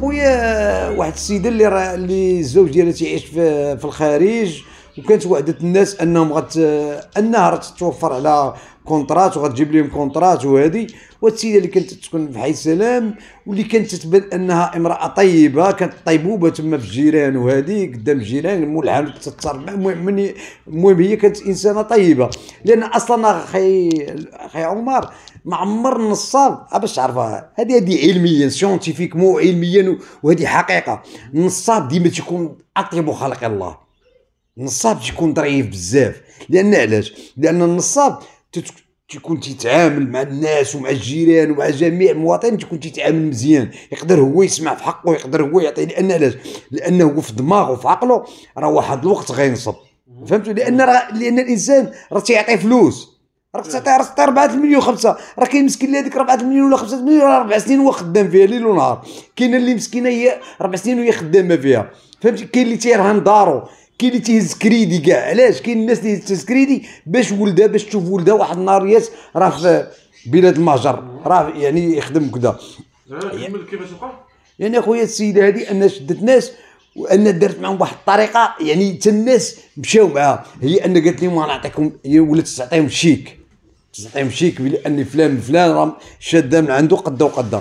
خويا واحد السيده اللي راه اللي الزوج ديالها تيعيش في, في الخارج وكانت وعدت الناس انهم غت انها تتوفر على كونترات وغتجيب لهم كونترات وهذه والسيده اللي كانت تسكن في حي السلام واللي كانت تتبان انها امراه طيبه كانت طيبوبه تما في الجيران وهذه قدام الجيران الملحن تتصرف المهم المهم هي كانت انسانه طيبه لان اصلا اخي اخي عمر ما عمر نصاب أه، باش تعرفها هذه هذه علميا سيونتيفيك مو علميا وهذه حقيقه النصاب ديما تيكون اطيب خلق الله النصاب تيكون ضعيف بزاف لان علاش لان النصاب تكون تتعامل مع الناس ومع الجيران ومع جميع المواطنين تكون تتعامل مزيان يقدر هو يسمع في حقه يقدر هو يعطي لان علاش لانه في دماغه في عقله راه واحد الوقت غينصب فهمتوا لان راه لان الانسان راه تيعطي فلوس راك تعطي راك 4 مليون 5 راه كاين مسكين اللي هذيك 4 مليون ولا 5 مليون راه 4 سنين هو خدام فيها ليل ونهار كاين اللي مسكينه هي 4 سنين وهي خدامه فيها فهمتي كاين اللي تيرهن دارو كاين اللي تيهز كريدي كاع علاش كاين الناس اللي تهز كريدي باش ولدها باش تشوف ولدها واحد النهار ياس راه في بلاد المهجر راه يعني يخدم كذا كمل يعني يعني- كيفاش وقع يعني اخويا السيده هذه انها شدت ناس وان دارت معهم واحد الطريقه يعني حتى الناس مشاو معاها هي ان قالت لهم انا نعطيكم ولات تعطيهم شيك تعطيهم شيك بان فلان فلان راه شاده من عنده قده وقده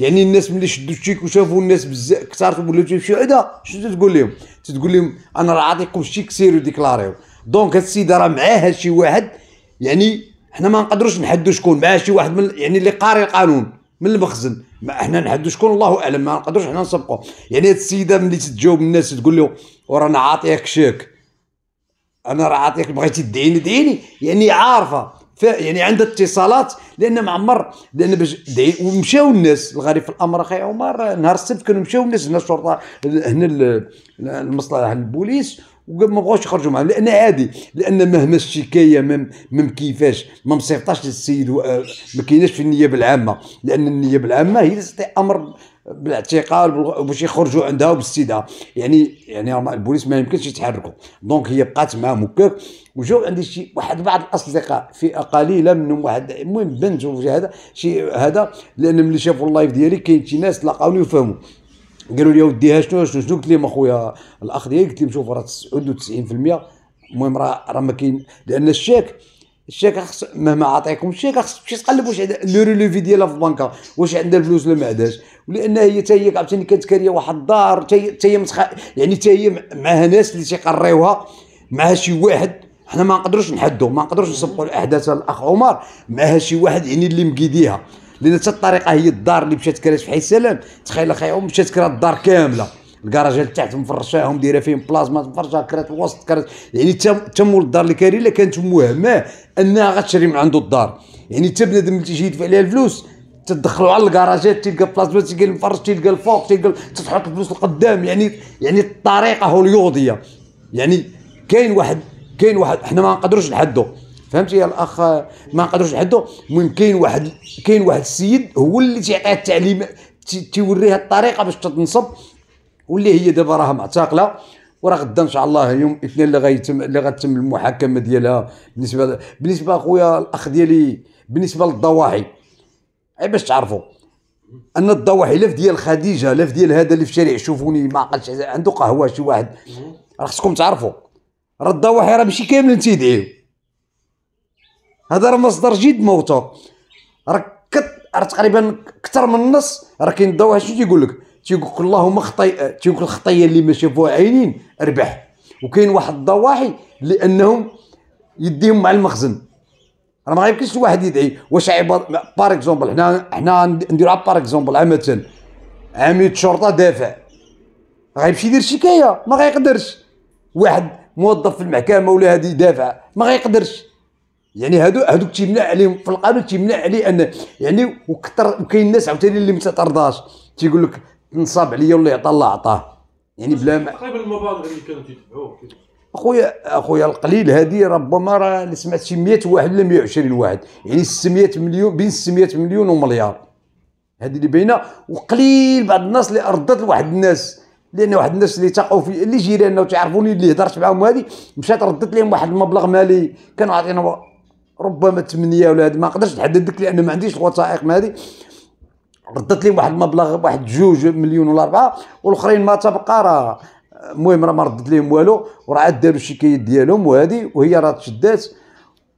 يعني الناس ملي شدوا الشيك وشافوا الناس بزاف كثار ولاو تيمشيو عدا شنو تقول لهم تقول لهم انا راه عاطيكم الشيك سيرو ديكلاريو دونك هاد السيده راه معاها شي واحد يعني حنا ما نقدروش نحدوا شكون معاه شي واحد من يعني اللي قاري القانون من المخزن ما حنا نحدوا شكون الله اعلم ما نقدروش حنا نسبقوا يعني هاد السيده ملي تتجاوب الناس تقول له ورانا عاطيك شيك انا راه عاطيك بغيتي تدعيني دعيني يعني عارفه يعني عندها اتصالات لان معمر لان باش ومشاو الناس الغريب في الامر اخي عمر نهار السبت كانوا مشاو الناس هنا الشرطه هنا المصلحه البوليس وما بغاوش يخرجوا معاهم لان عادي لان مهما الشكايه ما كيفاش ما مصيفطاش للسيد ما كايناش في النيابه العامه لان النيابه العامه هي اللي امر بالاعتقال باش يخرجوا عندها وباستدعاء يعني يعني البوليس ما يمكنش يتحركوا دونك هي بقات معاهم هكاك وجاو عندي شي واحد بعض الاصدقاء فئه قليله منهم واحد المهم بنت هذا شي هذا لان ملي شافوا اللايف ديالي كاين شي ناس تلاقاوني وفهموا قالوا لي وديها شنو شنو شنو قلت لهم اخويا الاخ ديالي قلت لهم شوف راه 99% المهم راه راه ما كاين لان الشيك الشيك خص مهما عطيكم الشيك خص تمشي تقلب واش لو ريلوفي ديالها في البنكه واش عندها الفلوس ولا ما عندهاش ولان هي حتى هي عاوتاني كانت كاريه واحد الدار حتى هي متخ... يعني حتى هي معها ناس اللي تيقريوها معها شي واحد حنا ما نقدروش نحدو ما نقدروش نسبقوا الاحداث الاخ عمر معها شي واحد يعني اللي مقيديها لان حتى الطريقه هي الدار اللي مشات كرات في حي السلام تخيل اخي عمر مشات كرات الدار كامله الكراجات تحت مفرشاهم دايره فيهم بلازما مفرشه كرات الوسط كرات يعني تم مول الدار اللي الا كانت مهمه انها غتشري من عنده الدار يعني حتى بنادم اللي تيجي يدفع عليها الفلوس تدخلوا على الكراجات تلقى بلازما تلقى المفرش تلقى الفوق تلقى تحط الفلوس القدام يعني يعني الطريقه هوليوديه يعني كاين واحد كاين واحد حنا ما نقدروش نحدو فهمتي يا الاخ ما نقدروش نحدو المهم كاين واحد كاين واحد السيد هو اللي تيعطيها التعليم تيوريها الطريقه باش تتنصب واللي هي دابا راها معتقله وراه غدا ان شاء الله يوم الاثنين اللي غيتم اللي غتم المحاكمه ديالها بالنسبه بالنسبه اخويا الاخ ديالي بالنسبه للضواحي عيب باش تعرفوا ان الضواحي لا ديال خديجه لا ديال هذا اللي في الشارع شوفوني ما عقلتش عنده قهوه شي واحد راه خصكم تعرفوا راه الضواحي راه ماشي كاملين تيدعيو هذا راه مصدر جد موته راك تقريبا اكثر من النص راه كاين الضوء شنو تيقول لك تيقول لك اللهم خطي تيقول الخطيه اللي ما شافوها عينين ربح وكاين واحد الضواحي لانهم يديهم مع المخزن راه ما غيمكنش الواحد يدعي واش عباد بار اكزومبل حنا حنا نديرو بار اكزومبل عامة عميد الشرطه دافع غيمشي يدير شكايه ما غيقدرش واحد موظف في المحكمه ولا هادي دافع ما غيقدرش يعني هادو هادوك تيمنع عليهم في القانون تيمنع عليه ان يعني وكثر وكاين الناس عاوتاني اللي ما تترضاش تيقول لك تنصاب عليا ولا يعطى الله عطاه يعني بلا ما تقريبا المبالغ اللي كانوا تيدفعوه اخويا اخويا القليل هذه ربما راه اللي سمعت شي 100 واحد ولا 120 واحد يعني 600 مليون بين 600 مليون ومليار هذه اللي باينه وقليل بعض الناس اللي ردت لواحد الناس لان واحد الناس اللي تاقوا في اللي جيراننا وتعرفوني اللي هضرت معاهم هذه مشات ردت لهم واحد المبلغ مالي كانوا عاطينا ربما 8 ولا هذا ما نقدرش نحدد لك لان ما عنديش الوثائق هذه ردت لي واحد المبلغ واحد جوج مليون ولا اربعه والاخرين ما تبقى راه المهم راه ما ردت لهم والو وراه عاد داروا الشكايات ديالهم وهذه وهي راه تشدات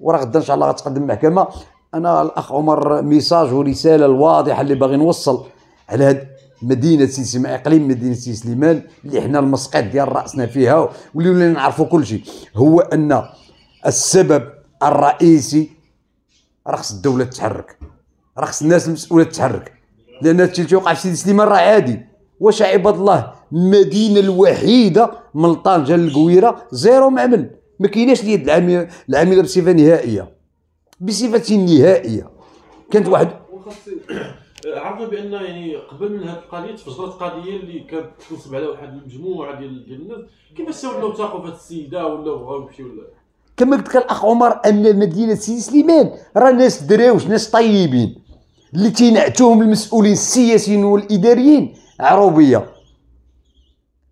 وراه غدا ان شاء الله غتقدم المحكمه انا الاخ عمر ميساج ورساله الواضحه اللي باغي نوصل على هاد مدينه سي سليمان اقليم مدينه سي سليمان اللي حنا المسقط ديال راسنا فيها واللي ولينا نعرفوا كل شيء هو ان السبب الرئيسي راه خص الدوله تتحرك راه خص الناس المسؤوله تتحرك لان هادشي اللي تيوقع في سيدي سليمان راه عادي واش عباد الله المدينه الوحيده من طنجه للقويره زيرو معمل ما كايناش اليد العامله العامله بصفه نهائيه بصفه نهائيه كانت واحد عرفنا بان يعني قبل من هذه القضيه تفجرت قضيه اللي كانت تنصب على واحد المجموعه ديال الناس كيفاش ولاو تاقوا في السيده ولا بغاو يمشيو كما قلت لك الاخ عمر ان مدينه سيدي سليمان راه ناس دراوش ناس طيبين اللي تينعتوهم المسؤولين السياسيين والاداريين عروبيه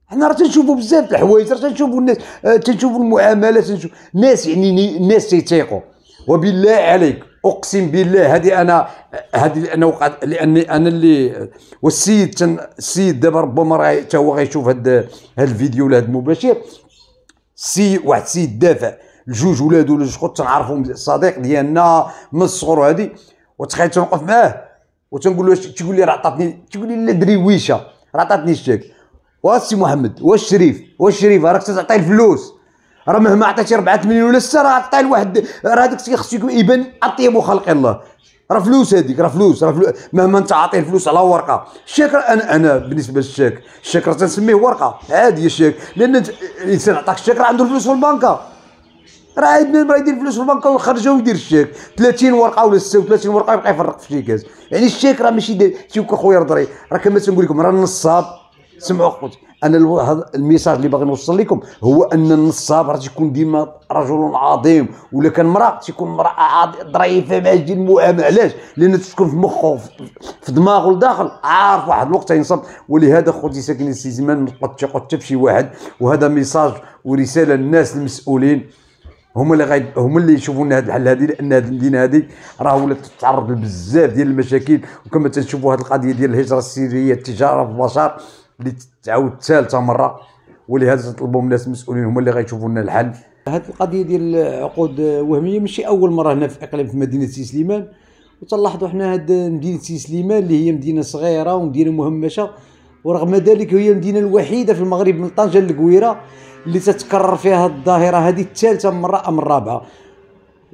حنا راه تنشوفوا بزاف الحوايج راه تنشوفوا الناس آه، تنشوفوا المعامله تنشوف ناس يعني ناس تيتيقوا وبالله عليك اقسم بالله هذه انا هذه انا وقعت لاني انا اللي والسيد تن السيد دابا ربما راه حتى هو غيشوف هذا الفيديو ولا هذا المباشر سي واحد السيد دافع جوج ولاد ولا جوج خوت تنعرفهم صديق ديالنا من الصغر وهادي وتخيل تنوقف معاه وتنقول له تيقول لي راه عطاتني تيقول لي لا درويشه راه عطاتني الشيك واسي محمد واش شريف واش شريف راك تعطيه الفلوس راه مهما عطيتي 4 مليون ولا 6 راه عطيه لواحد راه هذاك خصو يكون يبان اطيب خلق الله راه فلوس هذيك راه فلوس راه فلوس مهما انت عاطيه الفلوس على ورقه الشيك انا انا بالنسبه للشيك الشيك راه تنسميه ورقه عادي الشيك لان الانسان عطاك الشيك راه عنده الفلوس في البنكه راه عاد ما يدير الفلوس في البنكه ويخرجها ويدير الشيك 30 ورقه ولا 36 ورقه يبقى يفرق في شي كاس يعني الشيك راه ماشي داير خويا اخويا رضري راه كما تنقول لكم راه النصاب سمعوا خوتي انا الميساج اللي باغي نوصل لكم هو ان النصاب راه تيكون ديما رجل عظيم ولا كان مراه تيكون مراه ظريفه ما تجي المؤامره علاش لان تكون في مخه في دماغه لداخل عارف واحد الوقت ينصب ولهذا خوتي ساكنين السيزمان ما تقعد تثقوا حتى بشي واحد وهذا ميساج ورساله للناس المسؤولين هما اللي غاي هما اللي يشوفوا لنا هذه الحل هذه لان هذه المدينه هذه راه ولات تتعرض لبزاف ديال المشاكل وكما تنشوفوا هذه القضيه ديال الهجره السريه التجاره في البشر اللي تعاود ثالثه مره ولهذا تطلبوا من الناس المسؤولين هما اللي غايشوفوا لنا الحل هذه القضيه ديال العقود وهميه ماشي اول مره هنا في اقليم في مدينه سي سليمان وتلاحظوا حنا هذه مدينه سي سليمان اللي هي مدينه صغيره ومدينه مهمشه ورغم ذلك هي المدينه الوحيده في المغرب من طنجه للقويره اللي تتكرر فيها الظاهره هذه الثالثه مره ام الرابعه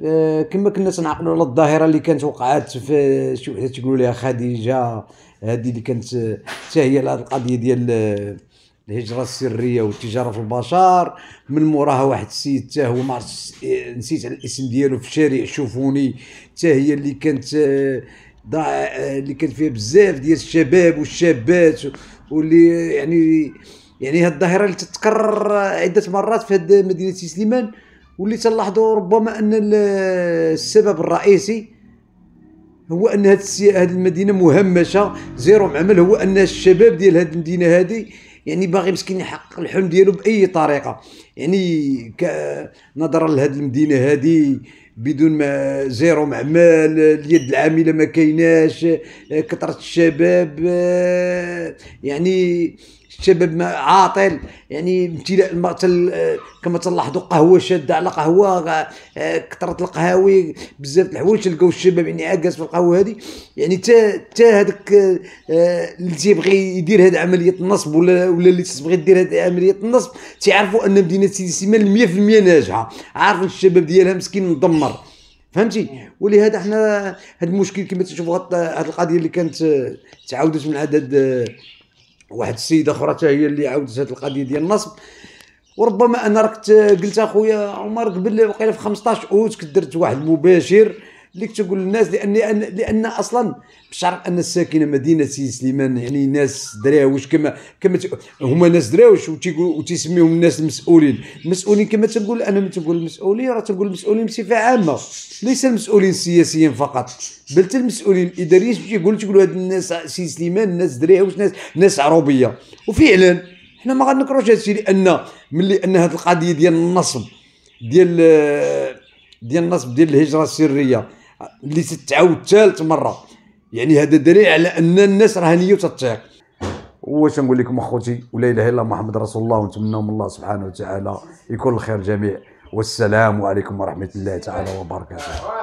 أه كما كنا تنعقلوا على الظاهره اللي كانت وقعت في شي وحده تقولوا لها خديجه هذه اللي كانت حتى هي القضيه ديال آه، الهجره السريه والتجاره في البشر من موراها واحد السيد حتى هو ما آه، نسيت الاسم ديالو في شارع شوفوني حتى هي اللي كانت آه، اللي كانت فيها بزاف ديال الشباب والشابات واللي يعني يعني هاد الظاهره اللي تتكرر عده مرات في هذه مدينه سليمان واللي تلاحظوا ربما ان السبب الرئيسي هو ان هاد, هاد المدينه مهمشه زيرو عمل هو ان الشباب ديال هاد المدينه هادي يعني باغي مسكين يحقق الحلم ديالو باي طريقه يعني نظرا لهذه المدينه هذه بدون ما زيرو معمال اليد العامله ما كايناش كثره الشباب يعني الشباب عاطل يعني امتلاء المقتل كما تلاحظوا قهوه شاده على قهوه كثره القهاوي بزاف الحوايج تلقاو الشباب يعني عاكس في القهوه هذه يعني تا تا هذاك آه، اللي تيبغي يدير هذه عمليه النصب ولا ولا اللي تبغي دير هذه عمليه النصب تيعرفوا ان مدينه سيدي سيمان 100% ناجحه عارف الشباب ديالها مسكين مدمر فهمتي ولهذا حنا هذا المشكل كما تشوفوا هذه القضيه اللي كانت آه، تعاودت من عدد آه، واحد السيده اخرى حتى هي اللي عاودت هذه القضيه ديال النصب وربما انا راك آه، قلت اخويا عمر قبل وقيله في 15 اوت كدرت درت واحد المباشر اللي كنت تقول للناس لان لان اصلا بشرط ان الساكنه مدينه سيدي سليمان يعني ناس دراوش كما كما هما ناس دراوش وتسميهم الناس المسؤولين المسؤولين كما تقول انا ما تقول المسؤولين راه تقول المسؤولين بصفه عامه ليس المسؤولين السياسيين فقط بل حتى المسؤولين الاداريين تقول تقولوا هاد الناس سيدي سليمان ناس دراوش ناس ناس عروبيه وفعلا حنا ما غنكروش الشيء لان ملي ان هذه القضيه ديال النصب ديال ديال النصب ديال الهجره السريه اللي تتعاود ثالث مره يعني هذا دليل على ان الناس راه نيه وتتيق واش نقول لكم اخوتي ولا اله الا محمد رسول الله ونتمنوا من الله سبحانه وتعالى يكون الخير جميع والسلام عليكم ورحمه الله تعالى وبركاته